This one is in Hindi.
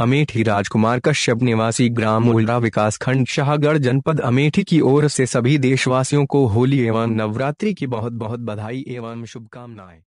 अमेठी राजकुमार कश्यप निवासी ग्राम उलरा विकास खंड शाहगढ़ जनपद अमेठी की ओर से सभी देशवासियों को होली एवं नवरात्रि की बहुत बहुत बधाई एवं शुभकामनाएं